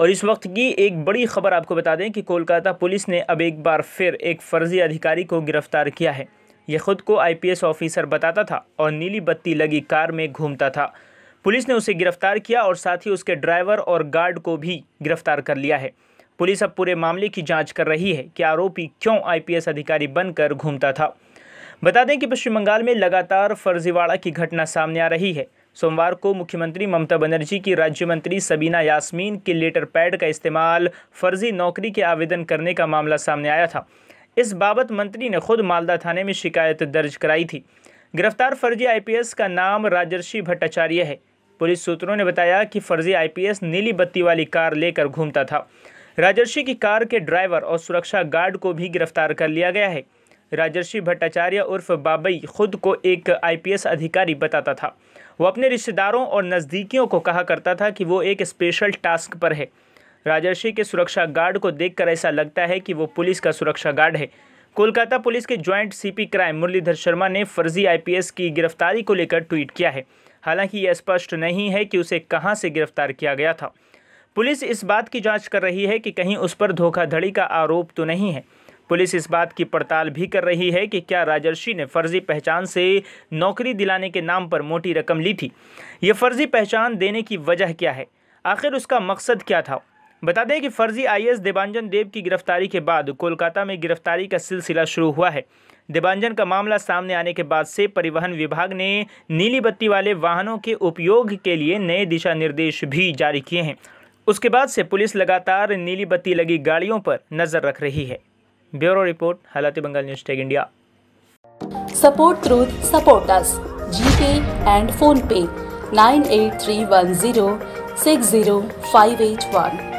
और इस वक्त की एक बड़ी खबर आपको बता दें कि कोलकाता पुलिस ने अब एक बार फिर एक फर्जी अधिकारी को गिरफ्तार किया है यह खुद को आईपीएस ऑफिसर बताता था और नीली बत्ती लगी कार में घूमता था पुलिस ने उसे गिरफ्तार किया और साथ ही उसके ड्राइवर और गार्ड को भी गिरफ्तार कर लिया है पुलिस अब पूरे मामले की जांच कर रही है कि आरोपी क्यों आईपीएस अधिकारी बनकर घूमता था बता दें कि पश्चिम बंगाल में लगातार फर्जीवाड़ा की घटना सामने आ रही है सोमवार को मुख्यमंत्री ममता बनर्जी की राज्य मंत्री सबीना यास्मीन के लेटर पैड का इस्तेमाल फर्जी नौकरी के आवेदन करने का मामला सामने आया था इस बाबत मंत्री ने खुद मालदा थाने में शिकायत दर्ज कराई थी गिरफ्तार फर्जी आईपीएस का नाम राजर्षि भट्टाचार्य है पुलिस सूत्रों ने बताया कि फर्जी आईपीएस नीली बत्ती वाली कार लेकर घूमता था राजर्षि की कार के ड्राइवर और सुरक्षा गार्ड को भी गिरफ्तार कर लिया गया है राजर्षि भट्टाचार्य उर्फ बाबई खुद को एक आईपीएस अधिकारी बताता था वो अपने रिश्तेदारों और नज़दीकियों को कहा करता था कि वो एक स्पेशल टास्क पर है राजर्षि के सुरक्षा गार्ड को देखकर ऐसा लगता है कि वो पुलिस का सुरक्षा गार्ड है कोलकाता पुलिस के joint CP crime Muralidhar Sharma ने फर्जी आईपीएस की गिरफ्तारी को लेकर ट्वीट किया है हालांकि यह स्पष्ट नहीं है कि उसे कहां से गिरफ्तार किया गया था पुलिस इस बात की जांच कर रही है कि कहीं उस पर धोखाधड़ी का आरोप तो नहीं है पुलिस इस बात की पड़ताल भी कर रही है कि क्या राजर्षि ने फर्जी पहचान से नौकरी दिलाने के नाम पर मोटी रकम ली थी ये फर्जी पहचान देने की वजह क्या है आखिर उसका मकसद क्या था बता दें कि फर्जी आईएएस देवांजन देव की गिरफ्तारी के बाद कोलकाता में गिरफ्तारी का सिलसिला शुरू हुआ है देवांजन का मामला सामने आने के बाद से परिवहन विभाग ने नीली बत्ती वाले वाहनों के उपयोग के लिए नए दिशा निर्देश भी जारी किए हैं उसके बाद से पुलिस लगातार नीली बत्ती लगी गाड़ियों पर नज़र रख रही है ब्यूरो रिपोर्ट हालाती Bengal news tech India support through support us G pay and PhonePe nine eight three one zero six zero five eight one